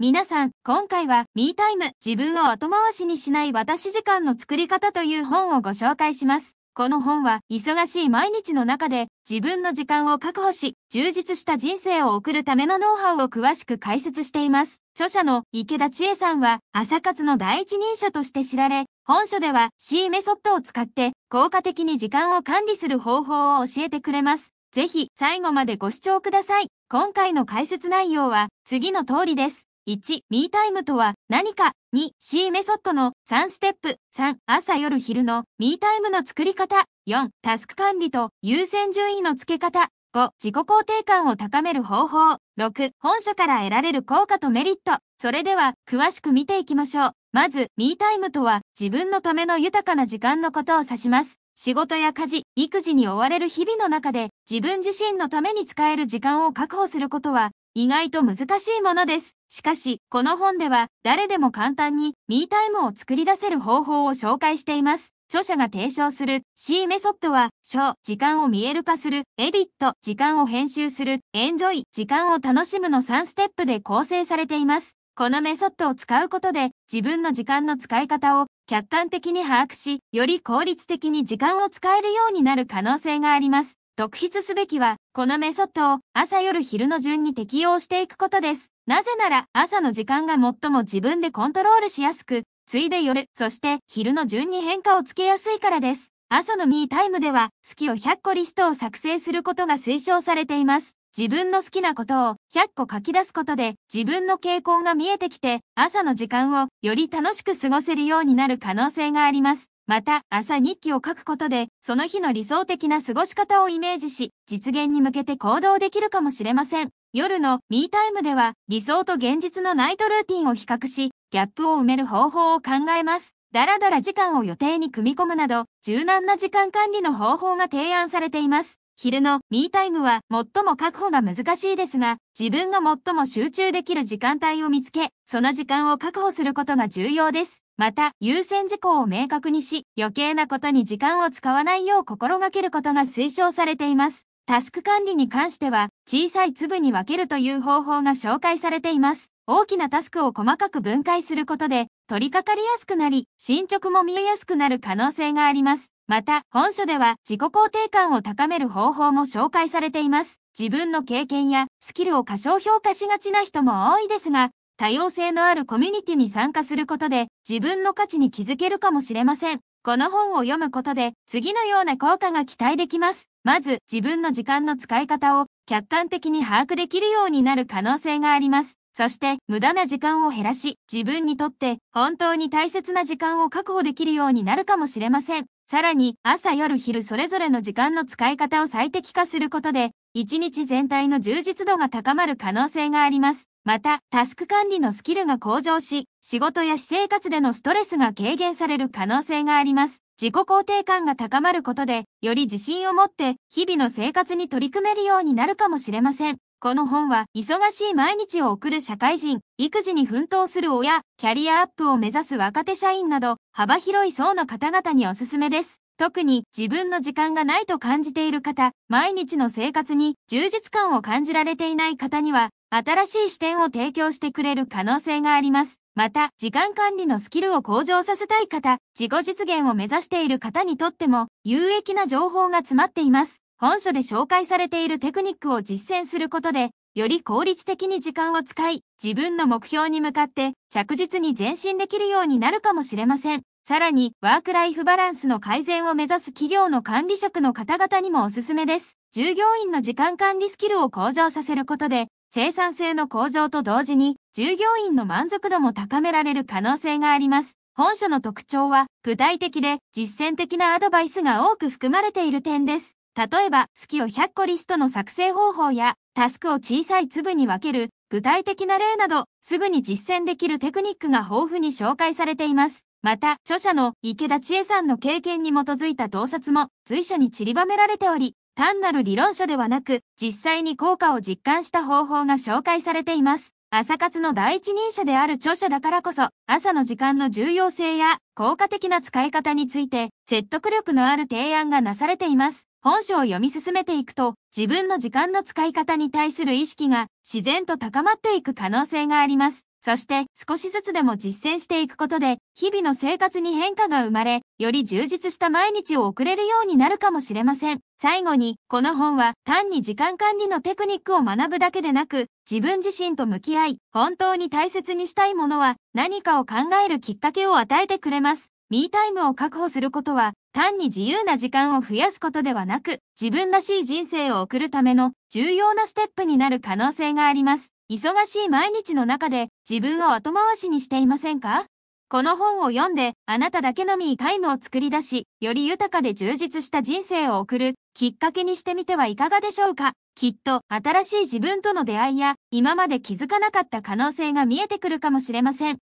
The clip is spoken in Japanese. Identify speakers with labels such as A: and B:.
A: 皆さん、今回は、ミータイム、自分を後回しにしない私時間の作り方という本をご紹介します。この本は、忙しい毎日の中で、自分の時間を確保し、充実した人生を送るためのノウハウを詳しく解説しています。著者の池田千恵さんは、朝活の第一人者として知られ、本書では C メソッドを使って、効果的に時間を管理する方法を教えてくれます。ぜひ、最後までご視聴ください。今回の解説内容は、次の通りです。1、ミータイムとは何か ?2、C メソッドの3ステップ。3、朝夜昼のミータイムの作り方。4、タスク管理と優先順位の付け方。5、自己肯定感を高める方法。6、本書から得られる効果とメリット。それでは、詳しく見ていきましょう。まず、ミータイムとは自分のための豊かな時間のことを指します。仕事や家事、育児に追われる日々の中で自分自身のために使える時間を確保することは意外と難しいものです。しかし、この本では誰でも簡単にミータイムを作り出せる方法を紹介しています。著者が提唱する C メソッドは、小、時間を見える化する、エディット、時間を編集する、エンジョイ、時間を楽しむの3ステップで構成されています。このメソッドを使うことで、自分の時間の使い方を客観的に把握し、より効率的に時間を使えるようになる可能性があります。特筆すべきは、このメソッドを朝夜昼の順に適用していくことです。なぜなら、朝の時間が最も自分でコントロールしやすく、ついで夜、そして昼の順に変化をつけやすいからです。朝のミータイムでは、好きを100個リストを作成することが推奨されています。自分の好きなことを100個書き出すことで自分の傾向が見えてきて朝の時間をより楽しく過ごせるようになる可能性があります。また、朝日記を書くことで、その日の理想的な過ごし方をイメージし、実現に向けて行動できるかもしれません。夜のミータイムでは、理想と現実のナイトルーティンを比較し、ギャップを埋める方法を考えます。だらだら時間を予定に組み込むなど、柔軟な時間管理の方法が提案されています。昼のミータイムは最も確保が難しいですが、自分が最も集中できる時間帯を見つけ、その時間を確保することが重要です。また、優先事項を明確にし、余計なことに時間を使わないよう心がけることが推奨されています。タスク管理に関しては、小さい粒に分けるという方法が紹介されています。大きなタスクを細かく分解することで、取り掛かりやすくなり、進捗も見えやすくなる可能性があります。また、本書では自己肯定感を高める方法も紹介されています。自分の経験やスキルを過小評価しがちな人も多いですが、多様性のあるコミュニティに参加することで自分の価値に気づけるかもしれません。この本を読むことで次のような効果が期待できます。まず自分の時間の使い方を客観的に把握できるようになる可能性があります。そして無駄な時間を減らし自分にとって本当に大切な時間を確保できるようになるかもしれません。さらに朝夜昼それぞれの時間の使い方を最適化することで一日全体の充実度が高まる可能性があります。また、タスク管理のスキルが向上し、仕事や私生活でのストレスが軽減される可能性があります。自己肯定感が高まることで、より自信を持って、日々の生活に取り組めるようになるかもしれません。この本は、忙しい毎日を送る社会人、育児に奮闘する親、キャリアアップを目指す若手社員など、幅広い層の方々におすすめです。特に自分の時間がないと感じている方、毎日の生活に充実感を感じられていない方には新しい視点を提供してくれる可能性があります。また、時間管理のスキルを向上させたい方、自己実現を目指している方にとっても、有益な情報が詰まっています。本書で紹介されているテクニックを実践することで、より効率的に時間を使い、自分の目標に向かって着実に前進できるようになるかもしれません。さらに、ワークライフバランスの改善を目指す企業の管理職の方々にもおすすめです。従業員の時間管理スキルを向上させることで、生産性の向上と同時に、従業員の満足度も高められる可能性があります。本書の特徴は、具体的で実践的なアドバイスが多く含まれている点です。例えば、月を100個リストの作成方法や、タスクを小さい粒に分ける、具体的な例など、すぐに実践できるテクニックが豊富に紹介されています。また、著者の池田千恵さんの経験に基づいた洞察も随所に散りばめられており、単なる理論書ではなく、実際に効果を実感した方法が紹介されています。朝活の第一人者である著者だからこそ、朝の時間の重要性や効果的な使い方について、説得力のある提案がなされています。本書を読み進めていくと、自分の時間の使い方に対する意識が自然と高まっていく可能性があります。そして少しずつでも実践していくことで、日々の生活に変化が生まれ、より充実した毎日を送れるようになるかもしれません。最後に、この本は単に時間管理のテクニックを学ぶだけでなく、自分自身と向き合い、本当に大切にしたいものは何かを考えるきっかけを与えてくれます。ミータイムを確保することは、単に自由な時間を増やすことではなく、自分らしい人生を送るための重要なステップになる可能性があります。忙しい毎日の中で自分を後回しにしていませんかこの本を読んで、あなただけのミータイムを作り出し、より豊かで充実した人生を送るきっかけにしてみてはいかがでしょうかきっと新しい自分との出会いや、今まで気づかなかった可能性が見えてくるかもしれません。